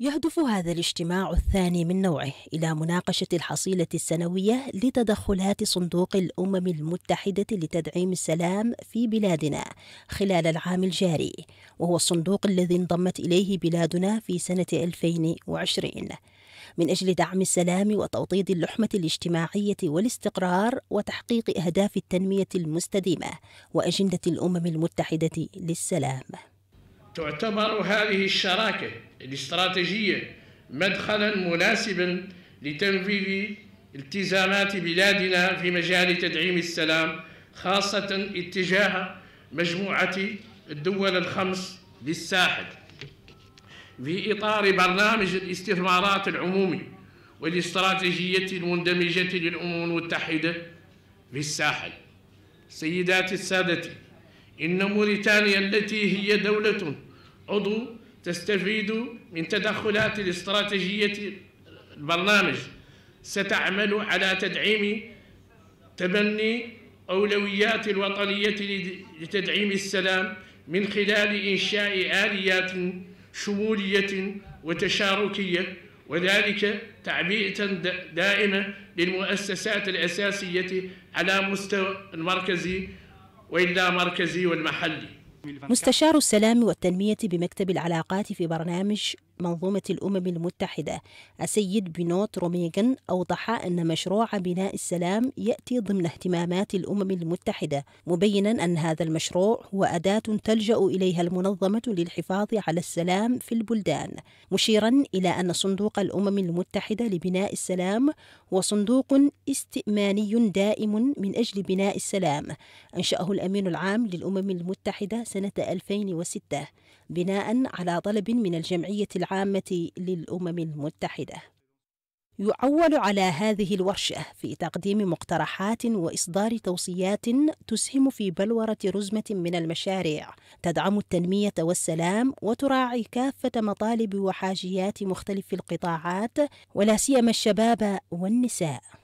يهدف هذا الاجتماع الثاني من نوعه إلى مناقشة الحصيلة السنوية لتدخلات صندوق الأمم المتحدة لتدعيم السلام في بلادنا خلال العام الجاري، وهو الصندوق الذي انضمت إليه بلادنا في سنة 2020 من أجل دعم السلام وتوطيد اللحمة الاجتماعية والاستقرار وتحقيق أهداف التنمية المستديمة وأجندة الأمم المتحدة للسلام. تعتبر هذه الشراكة الاستراتيجية مدخلا مناسبا لتنفيذ التزامات بلادنا في مجال تدعيم السلام خاصة اتجاه مجموعة الدول الخمس للساحل في إطار برنامج الاستثمارات العمومي والاستراتيجية المندمجة للأمم المتحدة في الساحل سيداتي السادة إن موريتانيا التي هي دولة عضو تستفيد من تدخلات الاستراتيجية البرنامج ستعمل على تدعيم تبني أولويات الوطنية لتدعيم السلام من خلال إنشاء آليات شمولية وتشاركية وذلك تعبئة دائمة للمؤسسات الأساسية على مستوى المركزي وإلا مركزي والمحلي مستشار السلام والتنمية بمكتب العلاقات في برنامج منظومة الأمم المتحدة السيد بنوت روميغن أوضح أن مشروع بناء السلام يأتي ضمن اهتمامات الأمم المتحدة مبينا أن هذا المشروع هو أداة تلجأ إليها المنظمة للحفاظ على السلام في البلدان مشيرا إلى أن صندوق الأمم المتحدة لبناء السلام هو صندوق استئماني دائم من أجل بناء السلام أنشأه الأمين العام للأمم المتحدة سنة 2006 بناء على طلب من الجمعية العامة العامة للأمم المتحدة. يعول على هذه الورشة في تقديم مقترحات وإصدار توصيات تسهم في بلورة رزمة من المشاريع تدعم التنمية والسلام وتراعي كافة مطالب وحاجيات مختلف القطاعات ولا سيما الشباب والنساء.